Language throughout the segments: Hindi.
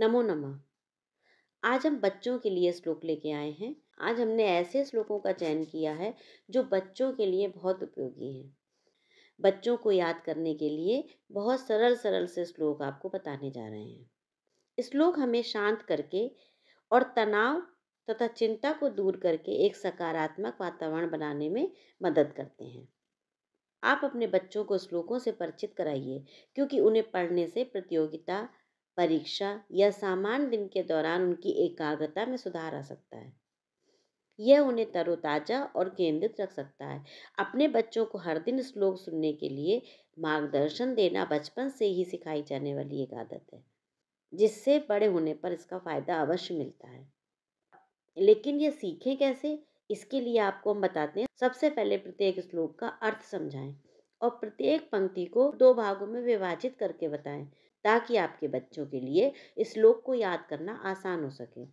नमो नमः आज हम बच्चों के लिए श्लोक लेके आए हैं आज हमने ऐसे श्लोकों का चयन किया है जो बच्चों के लिए बहुत उपयोगी हैं बच्चों को याद करने के लिए बहुत सरल सरल से श्लोक आपको बताने जा रहे हैं श्लोक हमें शांत करके और तनाव तथा चिंता को दूर करके एक सकारात्मक वातावरण बनाने में मदद करते हैं आप अपने बच्चों को श्लोकों से परिचित कराइए क्योंकि उन्हें पढ़ने से प्रतियोगिता परीक्षा या सामान्य दिन के दौरान उनकी एकाग्रता में सुधार आ सकता है यह उन्हें तरोताज़ा और केंद्रित रख सकता है अपने बच्चों को हर दिन श्लोक सुनने के लिए मार्गदर्शन देना बचपन से ही सिखाई जाने वाली एक आदत है जिससे बड़े होने पर इसका फ़ायदा अवश्य मिलता है लेकिन ये सीखें कैसे इसके लिए आपको हम बताते हैं सबसे पहले प्रत्येक श्लोक का अर्थ समझाएं और प्रत्येक पंक्ति को दो भागों में विभाजित करके बताएं ताकि आपके बच्चों के लिए इस श्लोक को याद करना आसान हो सके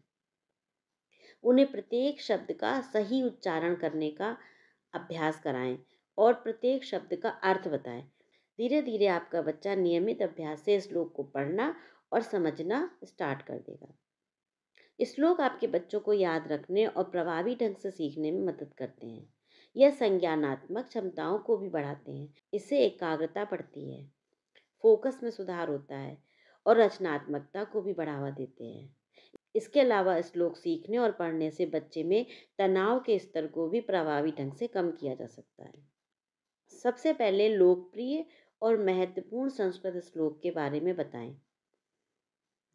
उन्हें प्रत्येक शब्द का सही उच्चारण करने का अभ्यास कराएं और प्रत्येक शब्द का अर्थ बताएं धीरे धीरे आपका बच्चा नियमित अभ्यास से श्लोक को पढ़ना और समझना स्टार्ट कर देगा श्लोक आपके बच्चों को याद रखने और प्रभावी ढंग से सीखने में मदद करते हैं यह संज्ञानात्मक क्षमताओं को भी बढ़ाते हैं इससे एकाग्रता बढ़ती है फोकस में सुधार होता है और रचनात्मकता को भी बढ़ावा देते हैं इसके अलावा श्लोक सीखने और पढ़ने से बच्चे में तनाव के स्तर को भी प्रभावी ढंग से कम किया जा सकता है सबसे पहले लोकप्रिय और महत्वपूर्ण संस्कृत श्लोक के बारे में बताएं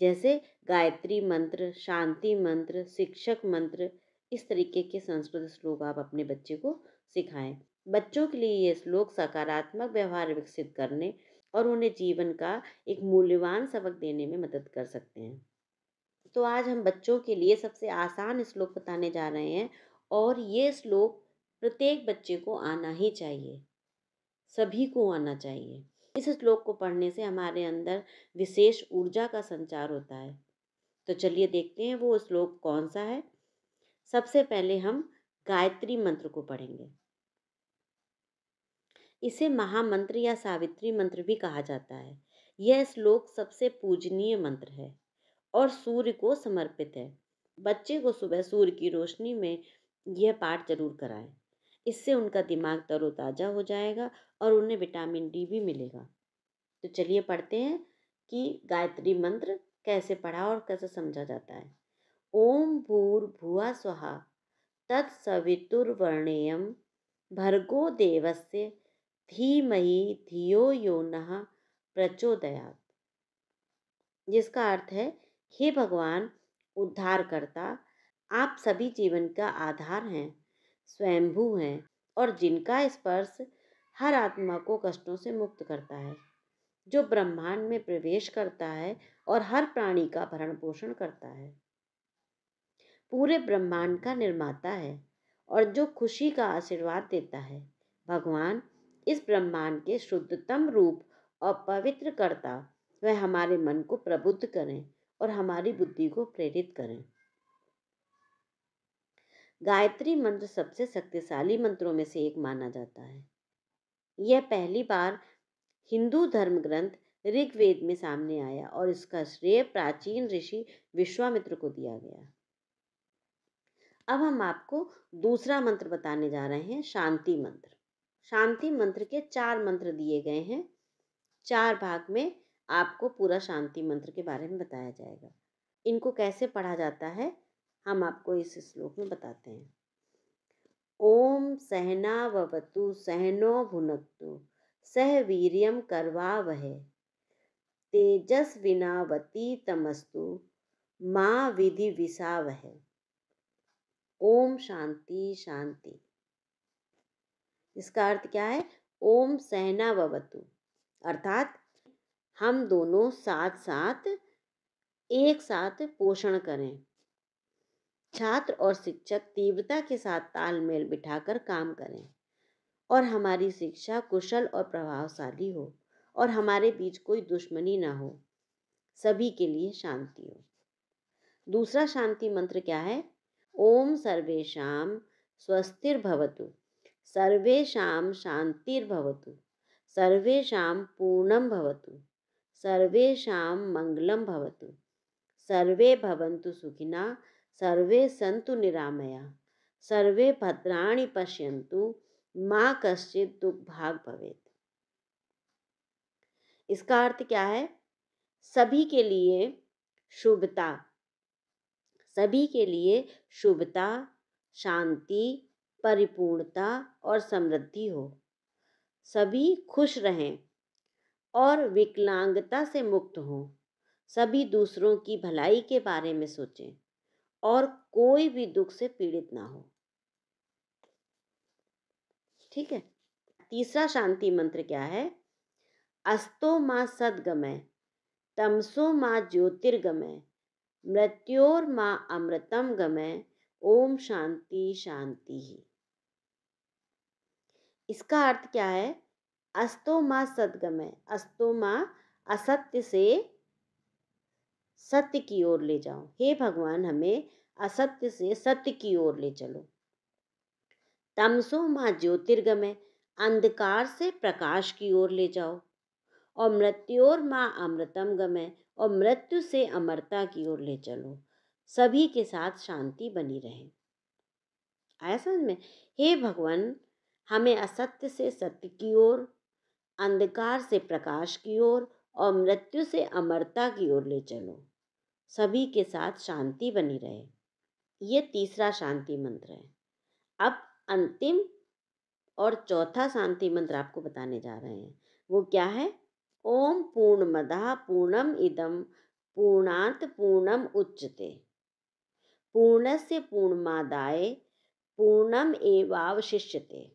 जैसे गायत्री मंत्र शांति मंत्र शिक्षक मंत्र इस तरीके के संस्कृत श्लोक आप अपने बच्चे को सिखाएं बच्चों के लिए ये श्लोक सकारात्मक व्यवहार विकसित करने और उन्हें जीवन का एक मूल्यवान सबक देने में मदद कर सकते हैं तो आज हम बच्चों के लिए सबसे आसान श्लोक बताने जा रहे हैं और ये श्लोक प्रत्येक बच्चे को आना ही चाहिए सभी को आना चाहिए इस श्लोक को पढ़ने से हमारे अंदर विशेष ऊर्जा का संचार होता है तो चलिए देखते हैं वो श्लोक कौन सा है सबसे पहले हम गायत्री मंत्र को पढ़ेंगे इसे महामंत्र या सावित्री मंत्र भी कहा जाता है यह श्लोक सबसे पूजनीय मंत्र है और सूर्य को समर्पित है बच्चे को सुबह सूर्य की रोशनी में यह पाठ जरूर कराएं इससे उनका दिमाग तरोताज़ा हो जाएगा और उन्हें विटामिन डी भी मिलेगा तो चलिए पढ़ते हैं कि गायत्री मंत्र कैसे पढ़ा और कैसे समझा जाता है ओम भूर भुआ स्वाहा तत्सवितुर्वर्णेयम भर्गो देवस्य धीमहि धियो यो न प्रचोदयात जिसका अर्थ है हे भगवान उद्धारकर्ता आप सभी जीवन का आधार हैं स्वयंभू हैं और जिनका स्पर्श हर आत्मा को कष्टों से मुक्त करता है जो ब्रह्मांड में प्रवेश करता है और हर प्राणी का भरण पोषण करता है पूरे ब्रह्मांड का निर्माता है और जो खुशी का आशीर्वाद देता है भगवान इस ब्रह्मांड के शुद्धतम रूप और पवित्र करता वह हमारे मन को प्रबुद्ध करें और हमारी बुद्धि को प्रेरित करें गायत्री मंत्र सबसे शक्तिशाली मंत्रों में से एक माना जाता है यह पहली बार हिंदू धर्म ग्रंथ ऋग्वेद में सामने आया और इसका श्रेय प्राचीन ऋषि विश्वामित्र को दिया गया अब हम आपको दूसरा मंत्र बताने जा रहे हैं शांति मंत्र शांति मंत्र के चार मंत्र दिए गए हैं चार भाग में आपको पूरा शांति मंत्र के बारे में बताया जाएगा इनको कैसे पढ़ा जाता है हम आपको इस श्लोक में बताते हैं ओम सहना ववतु सहनो भुनक्तु सह वीर्यम करवा वह तेजस विनावती तमस्तु माँ विधि विसा वह ओम शांति शांति इसका अर्थ क्या है ओम सहना ववतु अर्थात हम दोनों साथ साथ एक साथ पोषण करें छात्र और शिक्षक तीव्रता के साथ तालमेल बिठाकर काम करें और हमारी शिक्षा कुशल और प्रभावशाली हो और हमारे बीच कोई दुश्मनी ना हो सभी के लिए शांति हो दूसरा शांति मंत्र क्या है ओम सर्वेशम स्वस्थिर भवतु सर्वेषां शान्तिर्भवतु पूर्ण पूर्णं भवतु सर्वेशा मंगल भवतु सर्वे भवन्तु सुखिना सर्वे सन्तु निरामया सर्वे भद्राणि पश्यन्तु माँ कश्चित दुखभाग भवेत इसका अर्थ क्या है सभी के लिए शुभता सभी के लिए शुभता शांति परिपूर्णता और समृद्धि हो सभी खुश रहें और विकलांगता से मुक्त हों सभी दूसरों की भलाई के बारे में सोचें और कोई भी दुख से पीड़ित ना हो ठीक है तीसरा शांति मंत्र क्या है अस्तो माँ सदगमय तमसो माँ ज्योतिर्गमय मृत्योर माँ अमृतम गमय ओम शांति शांति ही इसका अर्थ क्या है अस्तो माँ सदगमय अस्तो माँ असत्य से सत्य की ओर ले जाओ हे भगवान हमें असत्य से सत्य की ओर ले चलो तमसो माँ ज्योतिर्गमय अंधकार से प्रकाश की ओर ले जाओ और मृत्योर माँ अमृतम गमय और मृत्यु से अमरता की ओर ले चलो सभी के साथ शांति बनी रहे आया समझ में हे भगवान हमें असत्य से सत्य की ओर अंधकार से प्रकाश की ओर और मृत्यु से अमरता की ओर ले चलो सभी के साथ शांति बनी रहे ये तीसरा शांति मंत्र है अब अंतिम और चौथा शांति मंत्र आपको बताने जा रहे हैं वो क्या है ओम पूर्ण मदा पूर्णम इदम पूर्णात पूर्णम उच्चते पूर्णस्य पूर्णमादाय पूर्णम एवावशिष्यते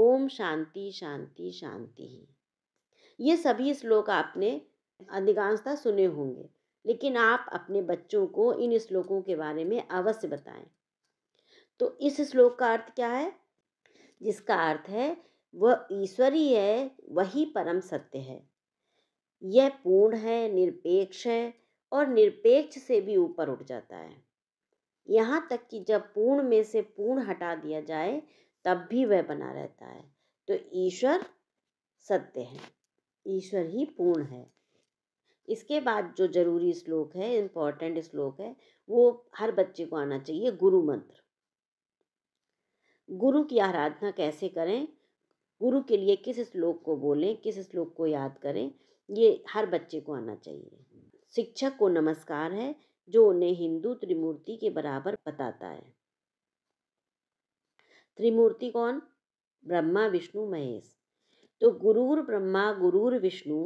ओम शांति शांति शांति ही ये सभी श्लोक आपने अधिकांशता सुने होंगे लेकिन आप अपने बच्चों को इन श्लोकों के बारे में अवश्य बताएं तो इस श्लोक का अर्थ क्या है जिसका अर्थ है वह ईश्वरी है वही परम सत्य है यह पूर्ण है निरपेक्ष है और निरपेक्ष से भी ऊपर उठ जाता है यहाँ तक कि जब पूर्ण में से पूर्ण हटा दिया जाए तब भी वह बना रहता है तो ईश्वर सत्य है ईश्वर ही पूर्ण है इसके बाद जो जरूरी श्लोक है इम्पोर्टेंट श्लोक है वो हर बच्चे को आना चाहिए गुरु मंत्र गुरु की आराधना कैसे करें गुरु के लिए किस श्लोक को बोलें किस श्लोक को याद करें ये हर बच्चे को आना चाहिए शिक्षक को नमस्कार है जो उन्हें हिंदू त्रिमूर्ति के बराबर बताता है त्रिमूर्ति कौन ब्रह्मा विष्णु महेश तो गुरूर ब्रह्मा गुरूर विष्णु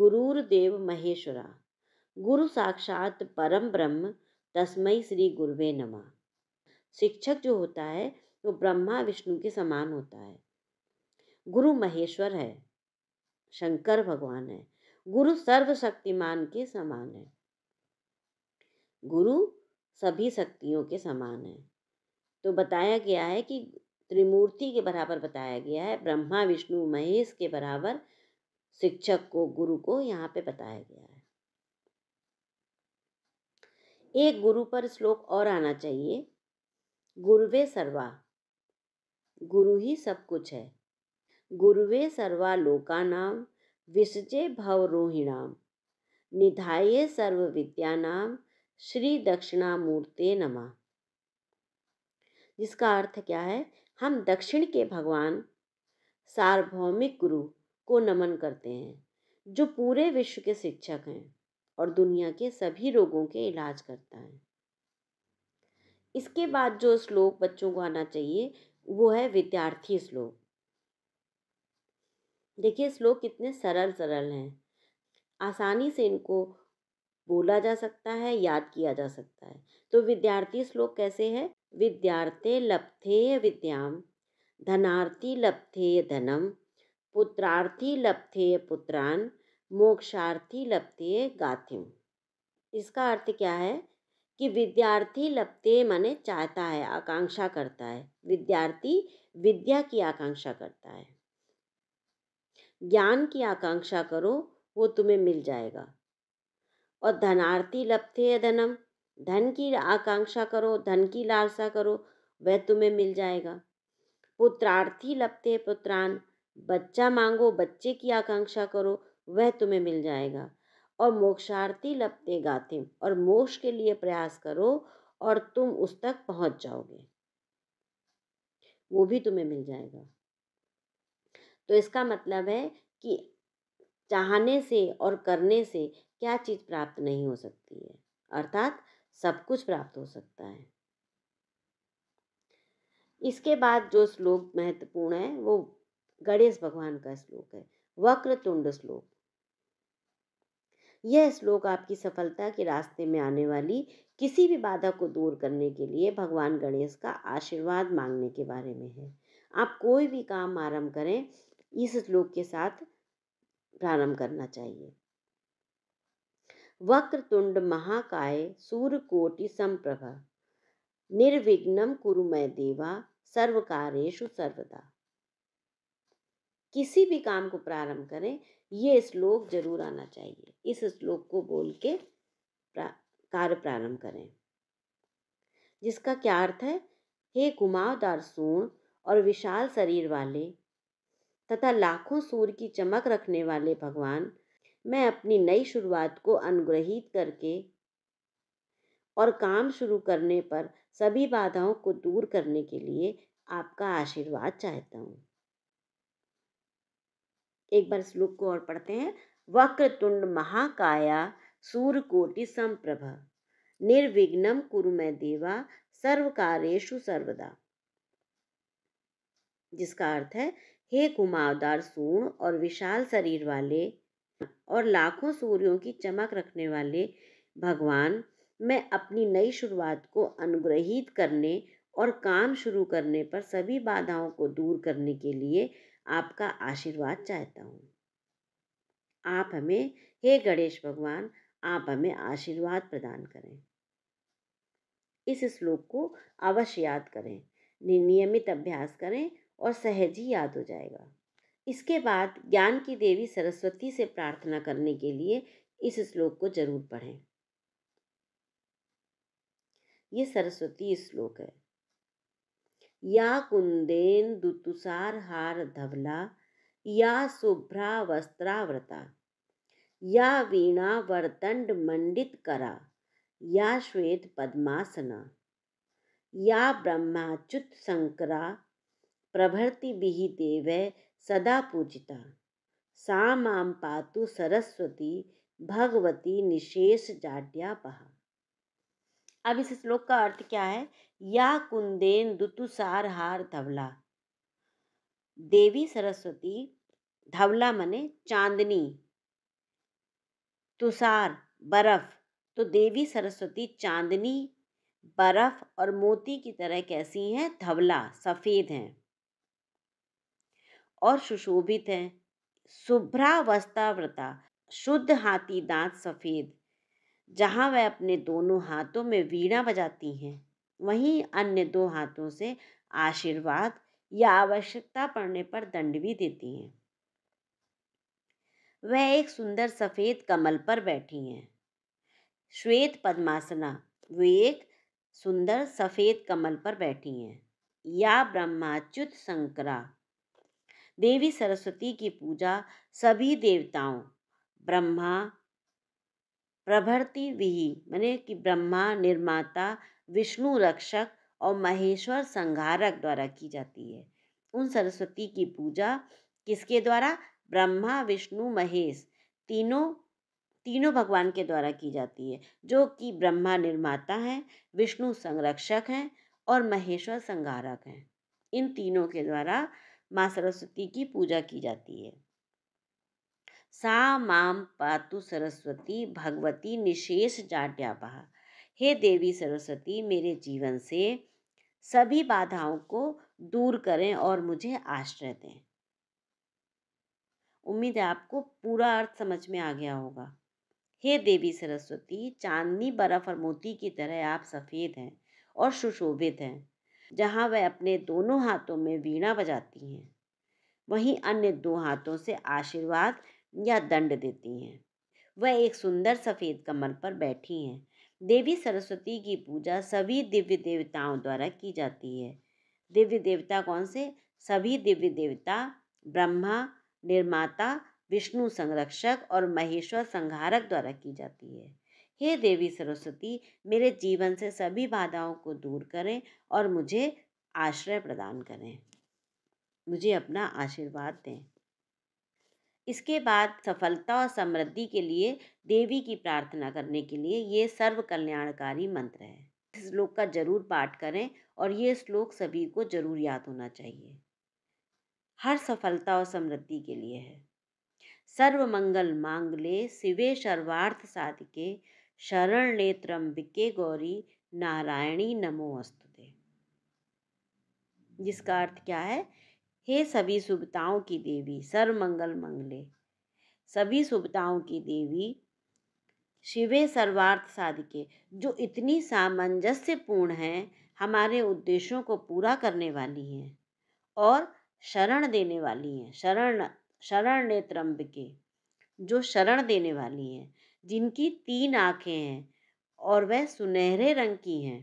गुरूर देव महेश्वरा गुरु साक्षात परम ब्रह्म तस्मय श्री गुरुवे नमा शिक्षक जो होता है वो तो ब्रह्मा विष्णु के समान होता है गुरु महेश्वर है शंकर भगवान है गुरु सर्वशक्तिमान के समान है गुरु सभी शक्तियों के समान है तो बताया गया है कि त्रिमूर्ति के बराबर बताया गया है ब्रह्मा विष्णु महेश के बराबर शिक्षक को गुरु को यहाँ पे बताया गया है एक गुरु पर श्लोक और आना चाहिए गुरुवे सर्वा गुरु ही सब कुछ है गुरुवे सर्वा लोकानाम विसजे भवरोहिणाम निधाये सर्व नाम श्री दक्षिणामूर्ते नमा जिसका अर्थ क्या है हम दक्षिण के भगवान सार्वभौमिक गुरु को नमन करते हैं जो पूरे विश्व के शिक्षक हैं और दुनिया के सभी रोगों के इलाज करता है इसके बाद जो श्लोक बच्चों को आना चाहिए वो है विद्यार्थी श्लोक देखिए श्लोक कितने सरल सरल हैं आसानी से इनको बोला जा सकता है याद किया जा सकता है तो विद्यार्थी श्लोक कैसे है विद्यार्थे विद्या धनार्थी धनम पुत्रार्थी लब्धेयपुत्रान् मोक्षार्थी लब्धेय गाथिम इसका अर्थ क्या है कि विद्यार्थी लपते माने चाहता है आकांक्षा करता है विद्यार्थी विद्या की आकांक्षा करता है ज्ञान की आकांक्षा करो वो तुम्हें मिल जाएगा और धनार्थी लपते धनम धन की आकांक्षा करो धन की लालसा करो वह तुम्हें मिल जाएगा पुत्रार्थी लपते पुत्रान बच्चा मांगो बच्चे की आकांक्षा करो वह तुम्हें मिल जाएगा और मोक्षार्थी लपते गाते और मोक्ष के लिए प्रयास करो और तुम उस तक पहुंच जाओगे वो भी तुम्हें मिल जाएगा तो इसका मतलब है कि चाहने से और करने से क्या चीज़ प्राप्त नहीं हो सकती है अर्थात सब कुछ प्राप्त हो सकता है इसके बाद जो श्लोक महत्वपूर्ण है वो गणेश भगवान का श्लोक है वक्र तुंड श्लोक यह श्लोक आपकी सफलता के रास्ते में आने वाली किसी भी बाधा को दूर करने के लिए भगवान गणेश का आशीर्वाद मांगने के बारे में है आप कोई भी काम आरंभ करें इस श्लोक के साथ प्रारंभ करना चाहिए वक्रतुंड महाकाय सूर्यकोटि संप्रभ निर्विघ्नम कुरु मैं देवा सर्वकारेशु सर्वदा किसी भी काम को प्रारंभ करें ये श्लोक जरूर आना चाहिए इस श्लोक को बोल के प्रा, कार्य प्रारंभ करें जिसका क्या अर्थ है हे घुमावदार सूर्ण और विशाल शरीर वाले तथा लाखों सूर्य की चमक रखने वाले भगवान मैं अपनी नई शुरुआत को अनुग्रहित करके और काम शुरू करने पर सभी बाधाओं को दूर करने के लिए आपका आशीर्वाद चाहता हूँ एक बार श्लोक को और पढ़ते हैं वक्र तुंड महाकाया सूर कोटि संप्रभ निर्विघ्नम कुरु मैं देवा सर्व कार्यु सर्वदा जिसका अर्थ है हे घुमावदार सूर्ण और विशाल शरीर वाले और लाखों सूर्यों की चमक रखने वाले भगवान मैं अपनी नई शुरुआत को अनुग्रहित करने और काम शुरू करने पर सभी बाधाओं को दूर करने के लिए आपका आशीर्वाद चाहता हूँ आप हमें हे गणेश भगवान आप हमें आशीर्वाद प्रदान करें इस श्लोक को अवश्य याद करें नियमित अभ्यास करें और सहज ही याद हो जाएगा इसके बाद ज्ञान की देवी सरस्वती से प्रार्थना करने के लिए इस श्लोक को जरूर पढ़ें ये सरस्वती श्लोक है या कुंदेन दुतुसार हार धवला या शुभ्रा वस्त्राव्रता या वीणा वर्तंड मंडित करा या श्वेत पद्मासना या ब्रह्माच्युत संकरा प्रभृति बिहि देव सदा पूजिता सा मां पातु सरस्वती भगवती निशेष पहा अब इस श्लोक का अर्थ क्या है या कुंदेन दुतुसार हार धवला देवी सरस्वती धवला मने चांदनी तुषार बर्फ तो देवी सरस्वती चांदनी बर्फ और मोती की तरह कैसी हैं धवला सफ़ेद हैं और सुशोभित है शुभ्रावस्था व्रता शुद्ध हाथी दांत सफ़ेद जहाँ वह अपने दोनों हाथों में वीणा बजाती हैं वहीं अन्य दो हाथों से आशीर्वाद या आवश्यकता पड़ने पर दंड भी देती हैं वह एक सुंदर सफ़ेद कमल पर बैठी हैं श्वेत पद्मासना वे एक सुंदर सफ़ेद कमल पर बैठी हैं या ब्रह्माच्युत संकरा देवी सरस्वती की पूजा सभी देवताओं ब्रह्मा प्रभृति विही मैंने कि ब्रह्मा निर्माता विष्णु रक्षक और महेश्वर संघारक द्वारा की जाती है उन सरस्वती की पूजा किसके द्वारा ब्रह्मा विष्णु महेश तीनों तीनों भगवान के द्वारा की जाती है जो कि ब्रह्मा निर्माता हैं विष्णु संरक्षक हैं और महेश्वर संघारक हैं इन तीनों के द्वारा माँ सरस्वती की पूजा की जाती है सा माम पातु सरस्वती भगवती निशेष जाड्यापहा हे देवी सरस्वती मेरे जीवन से सभी बाधाओं को दूर करें और मुझे आश्रय दें उम्मीद है आपको पूरा अर्थ समझ में आ गया होगा हे देवी सरस्वती चांदनी बर्फ और मोती की तरह आप सफ़ेद हैं और सुशोभित हैं जहाँ वह अपने दोनों हाथों में वीणा बजाती हैं वहीं अन्य दो हाथों से आशीर्वाद या दंड देती हैं वह एक सुंदर सफ़ेद कमल पर बैठी हैं देवी सरस्वती की पूजा सभी दिव्य देवताओं द्वारा की जाती है दिव्य देवता कौन से सभी दिव्य देवता ब्रह्मा निर्माता विष्णु संरक्षक और महेश्वर संहारक द्वारा की जाती है हे देवी सरस्वती मेरे जीवन से सभी बाधाओं को दूर करें और मुझे आश्रय प्रदान करें मुझे अपना आशीर्वाद दें इसके बाद सफलता और समृद्धि के लिए देवी की प्रार्थना करने के लिए ये सर्व कल्याणकारी मंत्र है इस श्लोक का जरूर पाठ करें और ये श्लोक सभी को जरूर याद होना चाहिए हर सफलता और समृद्धि के लिए है सर्व मंगल मांगले शिवे सर्वार्थ साधिके शरण्ये त्र्यंबिके गौरी नारायणी नमोऽस्तु जिसका अर्थ क्या है हे सभी शुभताओं की देवी सर्वमंगल मंगले सभी शुभताओं की देवी शिवे सर्वार्थ साधिके जो इतनी सामंजस्यपूर्ण हैं हमारे उद्देश्यों को पूरा करने वाली हैं और शरण देने वाली हैं शरण शरण ने के जो शरण देने वाली हैं जिनकी तीन आंखें हैं और वह सुनहरे रंग की हैं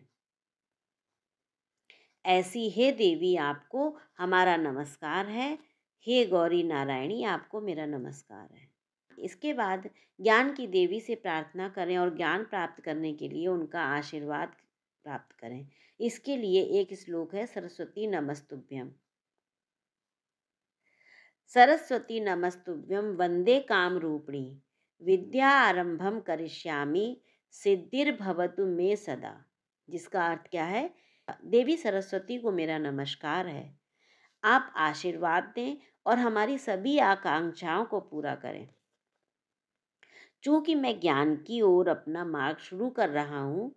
ऐसी हे देवी आपको हमारा नमस्कार है हे गौरी नारायणी आपको मेरा नमस्कार है इसके बाद ज्ञान की देवी से प्रार्थना करें और ज्ञान प्राप्त करने के लिए उनका आशीर्वाद प्राप्त करें इसके लिए एक श्लोक है सरस्वती नमस्तुभ्यम सरस्वती नमस्तुभ्यम वंदे काम रूपणी विद्या आरंभम करिष्यामि सिद्धिर्भवतु मे सदा जिसका अर्थ क्या है देवी सरस्वती को मेरा नमस्कार है आप आशीर्वाद दें और हमारी सभी आकांक्षाओं को पूरा करें चूंकि मैं ज्ञान की ओर अपना मार्ग शुरू कर रहा हूँ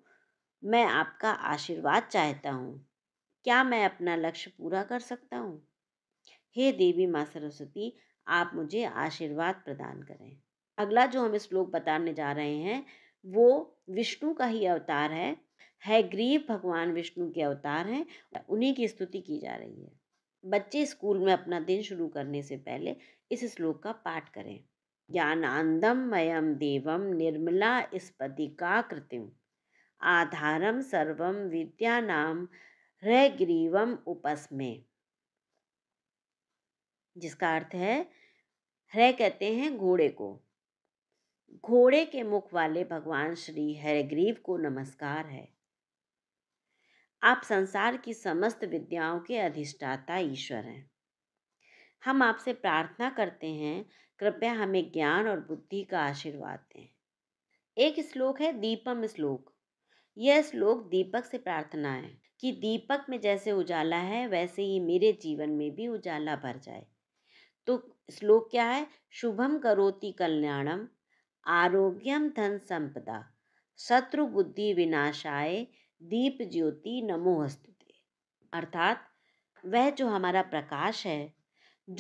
मैं आपका आशीर्वाद चाहता हूँ क्या मैं अपना लक्ष्य पूरा कर सकता हूँ हे देवी माँ सरस्वती आप मुझे आशीर्वाद प्रदान करें अगला जो हम श्लोक बताने जा रहे हैं वो विष्णु का ही अवतार है है ग्रीव भगवान विष्णु के अवतार हैं उन्हीं की स्तुति की जा रही है बच्चे स्कूल में अपना दिन शुरू करने से पहले इस श्लोक का पाठ करें ज्ञानांदम मयम देवम निर्मला स्पतिका कृतिम आधारम सर्वम हृह ग्रीवम उपस्मे जिसका अर्थ है हृ कहते हैं घोड़े को घोड़े के मुख वाले भगवान श्री हरग्रीव को नमस्कार है आप संसार की समस्त विद्याओं के अधिष्ठाता ईश्वर हैं हम आपसे प्रार्थना करते हैं कृपया हमें ज्ञान और बुद्धि का आशीर्वाद दें एक श्लोक है दीपम श्लोक यह श्लोक दीपक से प्रार्थना है कि दीपक में जैसे उजाला है वैसे ही मेरे जीवन में भी उजाला भर जाए तो श्लोक क्या है शुभम करोति कल्याणम आरोग्यम धन संपदा शत्रु बुद्धि विनाशाय दीप ज्योति नमोहस्तुते अर्थात वह जो हमारा प्रकाश है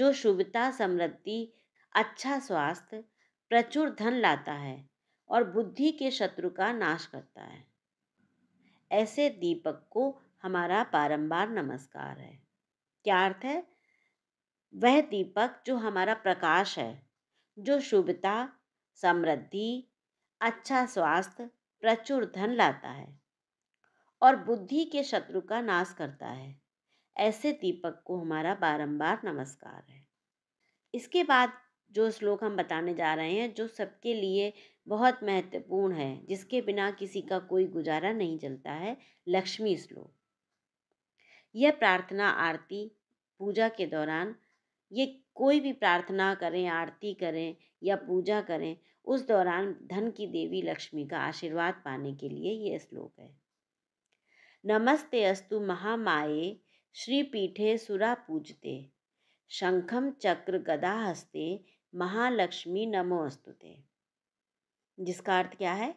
जो शुभता समृद्धि अच्छा स्वास्थ्य प्रचुर धन लाता है और बुद्धि के शत्रु का नाश करता है ऐसे दीपक को हमारा बारंबार नमस्कार है क्या अर्थ है वह दीपक जो हमारा प्रकाश है जो शुभता समृद्धि अच्छा स्वास्थ्य प्रचुर धन लाता है और बुद्धि के शत्रु का नाश करता है ऐसे दीपक को हमारा बारंबार नमस्कार है इसके बाद जो श्लोक हम बताने जा रहे हैं जो सबके लिए बहुत महत्वपूर्ण है जिसके बिना किसी का कोई गुजारा नहीं चलता है लक्ष्मी श्लोक यह प्रार्थना आरती पूजा के दौरान ये कोई भी प्रार्थना करें आरती करें या पूजा करें उस दौरान धन की देवी लक्ष्मी का आशीर्वाद पाने के लिए ये श्लोक है नमस्ते अस्तु महामाये श्रीपीठे सुरा पूजते शंखम चक्र गदा हस्ते महालक्ष्मी नमो अस्तुते जिसका अर्थ क्या है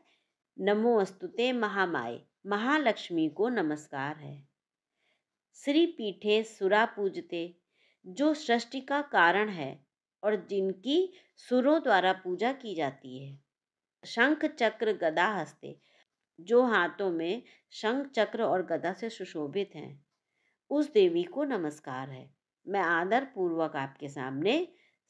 नमो अस्तुते महामाये महालक्ष्मी को नमस्कार है श्री पीठे सुरा पूजते जो सृष्टि का कारण है और जिनकी सुरों द्वारा पूजा की जाती है शंख चक्र गदा हस्ते जो हाथों में शंख चक्र और गदा से सुशोभित हैं उस देवी को नमस्कार है मैं आदर पूर्वक आपके सामने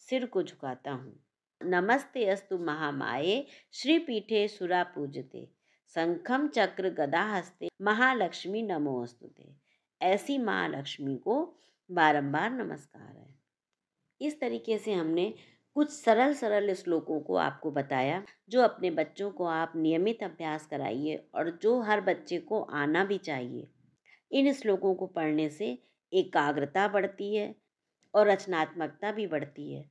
सिर को झुकाता हूँ नमस्ते अस्तु महामाये श्री पीठे सुरा पूजते शंखम चक्र गदा हस्ते महालक्ष्मी नमो अस्तुते ऐसी महालक्ष्मी को बारंबार नमस्कार है इस तरीके से हमने कुछ सरल सरल श्लोकों को आपको बताया जो अपने बच्चों को आप नियमित अभ्यास कराइए और जो हर बच्चे को आना भी चाहिए इन श्लोकों को पढ़ने से एकाग्रता बढ़ती है और रचनात्मकता भी बढ़ती है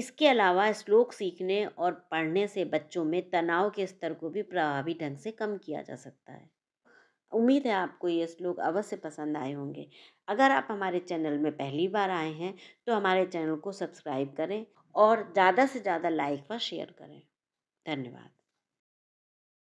इसके अलावा श्लोक सीखने और पढ़ने से बच्चों में तनाव के स्तर को भी प्रभावी ढंग से कम किया जा सकता है उम्मीद है आपको ये श्लोक अवश्य पसंद आए होंगे अगर आप हमारे चैनल में पहली बार आए हैं तो हमारे चैनल को सब्सक्राइब करें और ज़्यादा से ज़्यादा लाइक व शेयर करें धन्यवाद